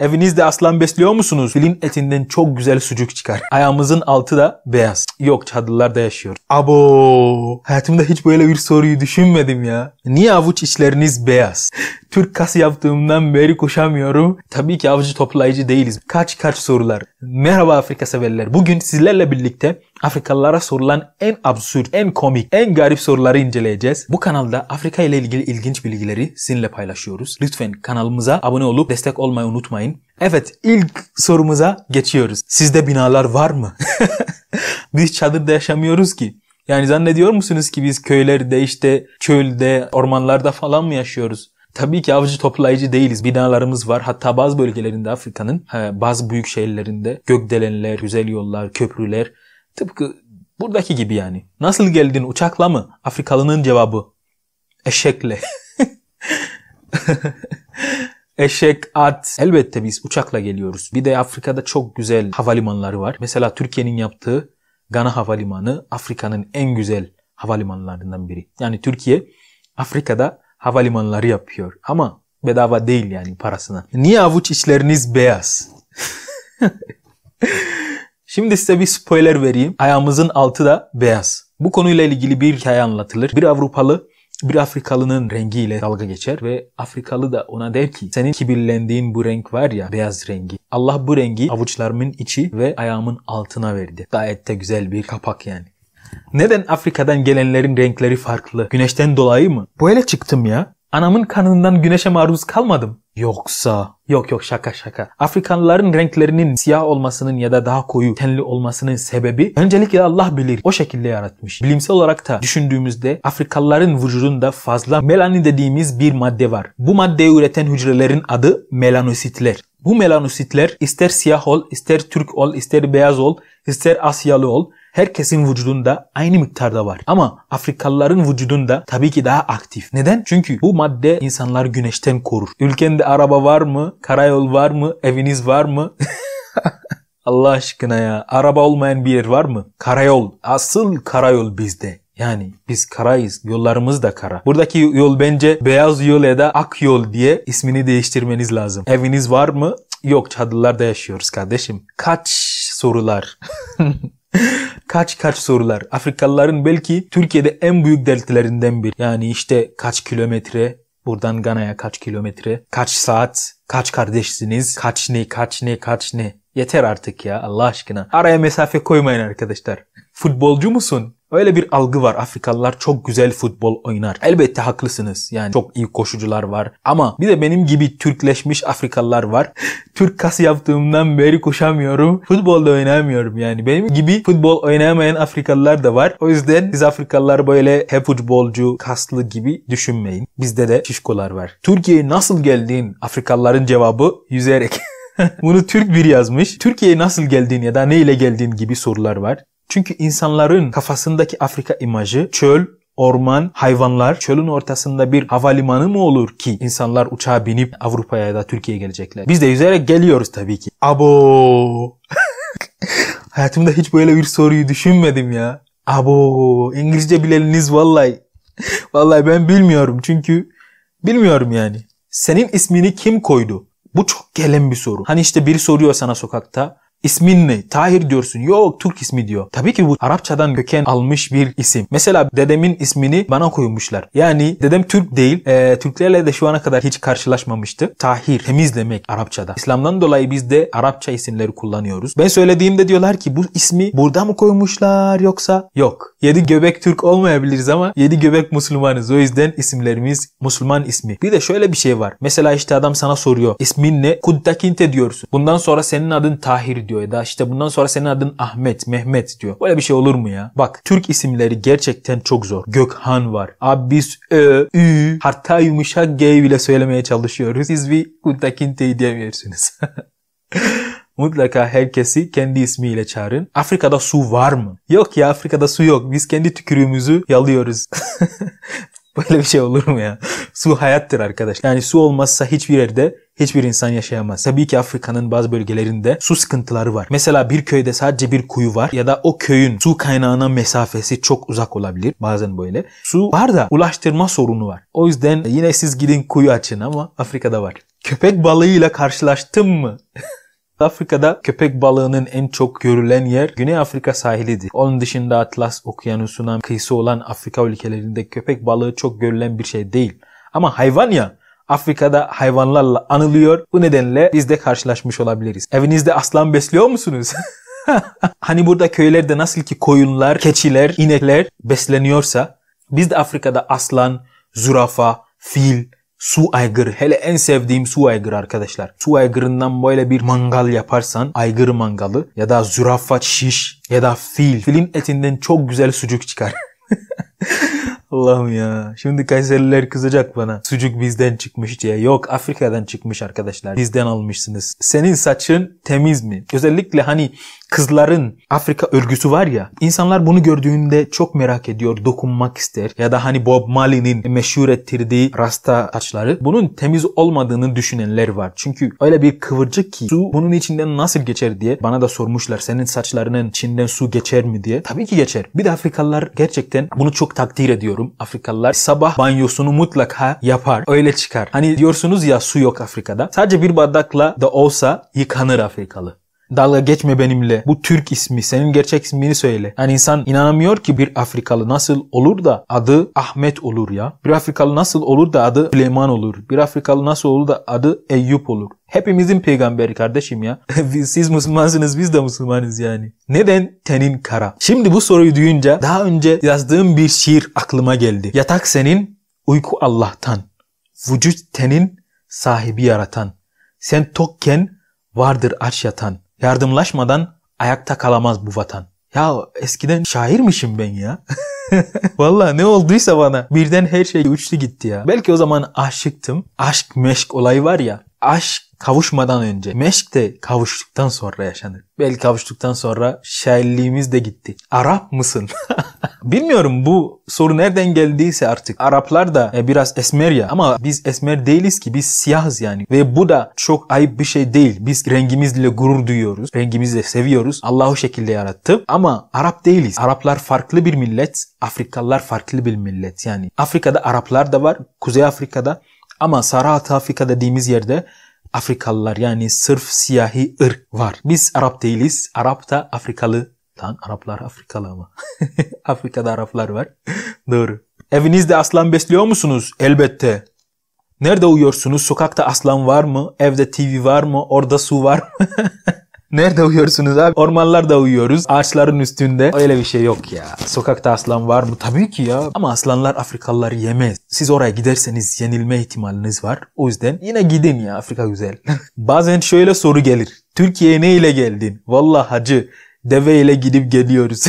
Evinizde aslan besliyor musunuz? Filin etinden çok güzel sucuk çıkar. Ayağımızın altı da beyaz. Yok çadırlarda yaşıyor. Abo! Hayatımda hiç böyle bir soruyu düşünmedim ya. Niye avuç içleriniz beyaz? Türk kası yaptığımdan beri koşamıyorum. Tabii ki avcı toplayıcı değiliz. Kaç kaç sorular. Merhaba Afrika severler. Bugün sizlerle birlikte Afrikalılara sorulan en absürt, en komik, en garip soruları inceleyeceğiz. Bu kanalda Afrika ile ilgili ilginç bilgileri sizinle paylaşıyoruz. Lütfen kanalımıza abone olup destek olmayı unutmayın. Evet ilk sorumuza geçiyoruz. Sizde binalar var mı? Biz çadırda yaşamıyoruz ki. Yani zannediyor musunuz ki biz köylerde işte çölde, ormanlarda falan mı yaşıyoruz? Tabii ki avcı toplayıcı değiliz. Binalarımız var. Hatta bazı bölgelerinde Afrika'nın bazı büyük şehirlerinde gökdelenler, güzel yollar, köprüler tıpkı buradaki gibi yani. Nasıl geldin uçakla mı? Afrikalının cevabı eşekle. Eşek, at. Elbette biz uçakla geliyoruz. Bir de Afrika'da çok güzel havalimanları var. Mesela Türkiye'nin yaptığı Gana Havalimanı Afrika'nın en güzel havalimanlarından biri. Yani Türkiye Afrika'da havalimanları yapıyor. Ama bedava değil yani parasına. Niye avuç içleriniz beyaz? Şimdi size bir spoiler vereyim. Ayağımızın altı da beyaz. Bu konuyla ilgili bir hikaye anlatılır. Bir Avrupalı bir Afrikalının rengiyle dalga geçer ve Afrikalı da ona der ki senin kibirlendiğin bu renk var ya beyaz rengi. Allah bu rengi avuçlarımın içi ve ayağımın altına verdi. Gayet de güzel bir kapak yani. Neden Afrika'dan gelenlerin renkleri farklı? Güneşten dolayı mı? Böyle çıktım ya. Anamın kanından güneşe maruz kalmadım. Yoksa... Yok yok şaka şaka. Afrikanların renklerinin siyah olmasının ya da daha koyu tenli olmasının sebebi öncelikle Allah bilir. O şekilde yaratmış. Bilimsel olarak da düşündüğümüzde Afrikalıların vücudunda fazla melanin dediğimiz bir madde var. Bu maddeyi üreten hücrelerin adı melanositler. Bu melanositler ister siyah ol, ister Türk ol, ister beyaz ol, ister Asyalı ol herkesin vücudunda aynı miktarda var. Ama Afrikalıların vücudunda tabii ki daha aktif. Neden? Çünkü bu madde insanlar güneşten korur. Ülkende araba var mı? Karayol var mı? Eviniz var mı? Allah aşkına ya. Araba olmayan bir yer var mı? Karayol. Asıl karayol bizde. Yani biz karayız. Yollarımız da kara. Buradaki yol bence beyaz yol ya da ak yol diye ismini değiştirmeniz lazım. Eviniz var mı? Yok çadırlarda yaşıyoruz kardeşim. Kaç sorular. kaç kaç sorular. Afrikalıların belki Türkiye'de en büyük dertlerinden bir. Yani işte kaç kilometre, buradan Gana'ya kaç kilometre, kaç saat, kaç kardeşsiniz, kaç ne, kaç ne, kaç ne. Yeter artık ya Allah aşkına. Araya mesafe koymayın arkadaşlar. Futbolcu musun? Öyle bir algı var. Afrikalılar çok güzel futbol oynar. Elbette haklısınız. Yani çok iyi koşucular var. Ama bir de benim gibi Türkleşmiş Afrikalılar var. Türk kas yaptığımdan beri koşamıyorum. futbol da oynamıyorum yani. Benim gibi futbol oynamayan Afrikalılar da var. O yüzden siz Afrikalılar böyle hep futbolcu, kaslı gibi düşünmeyin. Bizde de şişkolar var. Türkiye'ye nasıl geldin Afrikalıların cevabı yüzerek. Bunu Türk bir yazmış. Türkiye'ye nasıl geldin ya da ne ile geldiğin gibi sorular var. Çünkü insanların kafasındaki Afrika imajı çöl, orman, hayvanlar, çölün ortasında bir havalimanı mı olur ki insanlar uçağa binip Avrupa'ya ya da Türkiye'ye gelecekler? Biz de yüzerek geliyoruz tabii ki. Abo! Hayatımda hiç böyle bir soruyu düşünmedim ya. Abo! İngilizce bileniniz vallahi. vallahi ben bilmiyorum çünkü bilmiyorum yani. Senin ismini kim koydu? Bu çok gelen bir soru. Hani işte biri soruyor sana sokakta. İsmin ne? Tahir diyorsun. Yok Türk ismi diyor. Tabii ki bu Arapçadan köken almış bir isim. Mesela dedemin ismini bana koymuşlar. Yani dedem Türk değil. E, Türklerle de şu ana kadar hiç karşılaşmamıştı. Tahir, temizlemek Arapçada. İslam'dan dolayı biz de Arapça isimleri kullanıyoruz. Ben söylediğimde diyorlar ki bu ismi burada mı koymuşlar yoksa? Yok. Yedi göbek Türk olmayabiliriz ama yedi göbek Müslümanız. O yüzden isimlerimiz Müslüman ismi. Bir de şöyle bir şey var. Mesela işte adam sana soruyor. İsmin ne? Kudtakinte diyorsun. Bundan sonra senin adın Tahir diyor ya da işte bundan sonra senin adın Ahmet, Mehmet diyor. Böyle bir şey olur mu ya? Bak Türk isimleri gerçekten çok zor. Gökhan var. Abis, ö, ü, hatta yumuşak g bile söylemeye çalışıyoruz. Siz bir Kudtakinte diyemiyorsunuz. Mutlaka herkesi kendi ismiyle çağırın. Afrika'da su var mı? Yok ya Afrika'da su yok. Biz kendi tükürüğümüzü yalıyoruz. Böyle bir şey olur mu ya? Su hayattır arkadaş. Yani su olmazsa hiçbir yerde hiçbir insan yaşayamaz. Tabii ki Afrika'nın bazı bölgelerinde su sıkıntıları var. Mesela bir köyde sadece bir kuyu var ya da o köyün su kaynağına mesafesi çok uzak olabilir bazen böyle. Su var da ulaştırma sorunu var. O yüzden yine siz gidin kuyu açın ama Afrika'da var. Köpek balığıyla karşılaştım mı? Afrika'da köpek balığının en çok görülen yer Güney Afrika sahilidir. Onun dışında Atlas Okyanusu'na kıyısı olan Afrika ülkelerinde köpek balığı çok görülen bir şey değil. Ama hayvan ya Afrika'da hayvanlarla anılıyor. Bu nedenle biz de karşılaşmış olabiliriz. Evinizde aslan besliyor musunuz? hani burada köylerde nasıl ki koyunlar, keçiler, inekler besleniyorsa biz de Afrika'da aslan, zürafa, fil, Su aygırı. Hele en sevdiğim su aygırı arkadaşlar. Su aygırından böyle bir mangal yaparsan aygır mangalı ya da zürafa şiş ya da fil. Filin etinden çok güzel sucuk çıkar. Allah'ım ya. Şimdi Kayseriler kızacak bana. Sucuk bizden çıkmış diye. Yok Afrika'dan çıkmış arkadaşlar. Bizden almışsınız. Senin saçın temiz mi? Özellikle hani kızların Afrika örgüsü var ya. İnsanlar bunu gördüğünde çok merak ediyor. Dokunmak ister. Ya da hani Bob Marley'nin meşhur ettirdiği rasta saçları. Bunun temiz olmadığını düşünenler var. Çünkü öyle bir kıvırcık ki su bunun içinden nasıl geçer diye bana da sormuşlar. Senin saçlarının içinden su geçer mi diye. Tabii ki geçer. Bir de Afrikalılar gerçekten bunu çok takdir ediyor inanıyorum. Afrikalılar sabah banyosunu mutlaka yapar. Öyle çıkar. Hani diyorsunuz ya su yok Afrika'da. Sadece bir bardakla da olsa yıkanır Afrikalı. Dalga geçme benimle. Bu Türk ismi. Senin gerçek ismini söyle. Yani insan inanamıyor ki bir Afrikalı nasıl olur da adı Ahmet olur ya. Bir Afrikalı nasıl olur da adı Süleyman olur. Bir Afrikalı nasıl olur da adı Eyüp olur. Hepimizin peygamberi kardeşim ya. Siz Müslümansınız biz de Müslümanız yani. Neden tenin kara? Şimdi bu soruyu duyunca daha önce yazdığım bir şiir aklıma geldi. Yatak senin, uyku Allah'tan. Vücut tenin, sahibi yaratan. Sen tokken vardır aç yatan. Yardımlaşmadan ayakta kalamaz bu vatan. Ya eskiden şairmişim ben ya. Valla ne olduysa bana birden her şey uçtu gitti ya. Belki o zaman aşıktım. Aşk meşk olayı var ya. Aşk kavuşmadan önce. Meşk de kavuştuktan sonra yaşanır. Belki kavuştuktan sonra şairliğimiz de gitti. Arap mısın? Bilmiyorum bu soru nereden geldiyse artık. Araplar da e, biraz esmer ya ama biz esmer değiliz ki biz siyahız yani. Ve bu da çok ayıp bir şey değil. Biz rengimizle gurur duyuyoruz. rengimizle seviyoruz. Allah o şekilde yarattı. Ama Arap değiliz. Araplar farklı bir millet. Afrikalılar farklı bir millet. Yani Afrika'da Araplar da var. Kuzey Afrika'da. Ama Sarat Afrika dediğimiz yerde Afrikalılar yani sırf siyahi ırk var. Biz Arap değiliz. Arap da Afrikalı Lan Araplar Afrikalı ama. Afrika'da Araplar var. Doğru. Evinizde aslan besliyor musunuz? Elbette. Nerede uyuyorsunuz? Sokakta aslan var mı? Evde TV var mı? Orada su var mı? Nerede uyuyorsunuz abi? Ormanlarda uyuyoruz. Ağaçların üstünde. Öyle bir şey yok ya. Sokakta aslan var mı? Tabii ki ya. Ama aslanlar Afrikalılar yemez. Siz oraya giderseniz yenilme ihtimaliniz var. O yüzden yine gidin ya Afrika güzel. Bazen şöyle soru gelir. Türkiye'ye ne ile geldin? Vallahi hacı Deve ile gidip geliyoruz.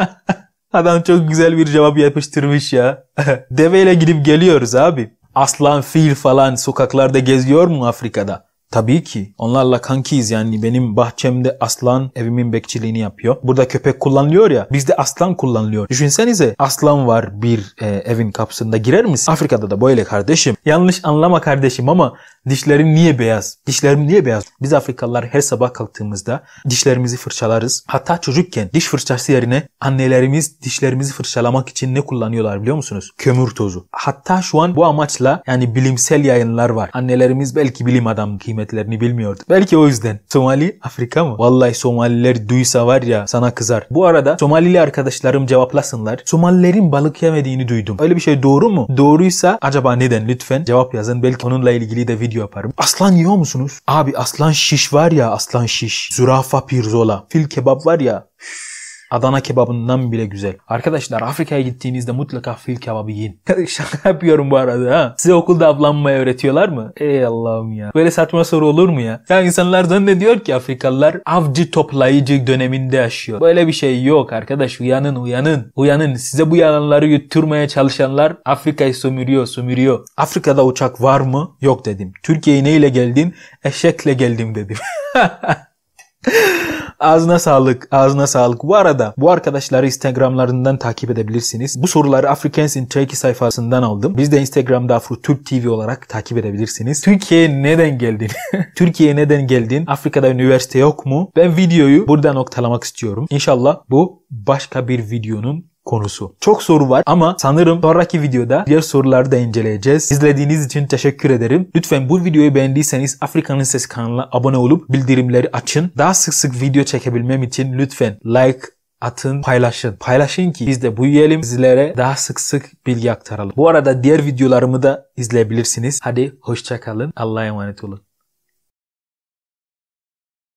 Adam çok güzel bir cevap yapıştırmış ya. Deve ile gidip geliyoruz abi. Aslan, fil falan sokaklarda geziyor mu Afrika'da? Tabii ki. Onlarla kankiyiz yani. Benim bahçemde aslan evimin bekçiliğini yapıyor. Burada köpek kullanılıyor ya. Bizde aslan kullanılıyor. Düşünsenize aslan var bir e, evin kapısında. Girer misin? Afrika'da da böyle kardeşim. Yanlış anlama kardeşim ama Dişlerim niye beyaz? Dişlerim niye beyaz? Biz Afrikalılar her sabah kalktığımızda dişlerimizi fırçalarız. Hatta çocukken diş fırçası yerine annelerimiz dişlerimizi fırçalamak için ne kullanıyorlar biliyor musunuz? Kömür tozu. Hatta şu an bu amaçla yani bilimsel yayınlar var. Annelerimiz belki bilim adam kıymetlerini bilmiyordu. Belki o yüzden. Somali Afrika mı? Vallahi Somaliler duysa var ya sana kızar. Bu arada Somalili arkadaşlarım cevaplasınlar. Somalilerin balık yemediğini duydum. Öyle bir şey doğru mu? Doğruysa acaba neden? Lütfen cevap yazın. Belki onunla ilgili de video video yaparım. Aslan yiyor musunuz? Abi aslan şiş var ya aslan şiş. Zürafa pirzola. Fil kebap var ya. Üff. Adana kebabından bile güzel. Arkadaşlar Afrika'ya gittiğinizde mutlaka fil kebabı yiyin. Şaka yapıyorum bu arada ha. Size okulda avlanmayı öğretiyorlar mı? Ey Allah'ım ya. Böyle saçma soru olur mu ya? Ya insanlar zannediyor ki Afrikalılar avcı toplayıcı döneminde yaşıyor. Böyle bir şey yok arkadaş. Uyanın uyanın. Uyanın. Size bu yalanları yutturmaya çalışanlar Afrika'yı sömürüyor sömürüyor. Afrika'da uçak var mı? Yok dedim. Türkiye'ye neyle geldin? Eşekle geldim dedim. Ağzına sağlık, ağzına sağlık. Bu arada bu arkadaşları Instagramlarından takip edebilirsiniz. Bu soruları Africans in Turkey sayfasından aldım. Biz de Instagram'da Afro Türk TV olarak takip edebilirsiniz. Türkiye'ye neden geldin? Türkiye'ye neden geldin? Afrika'da üniversite yok mu? Ben videoyu burada noktalamak istiyorum. İnşallah bu başka bir videonun konusu. Çok soru var ama sanırım sonraki videoda diğer soruları da inceleyeceğiz. İzlediğiniz için teşekkür ederim. Lütfen bu videoyu beğendiyseniz Afrika'nın Ses kanalına abone olup bildirimleri açın. Daha sık sık video çekebilmem için lütfen like, atın, paylaşın. Paylaşın ki biz de bu yiyelim sizlere daha sık sık bilgi aktaralım. Bu arada diğer videolarımı da izleyebilirsiniz. Hadi hoşçakalın. Allah'a emanet olun.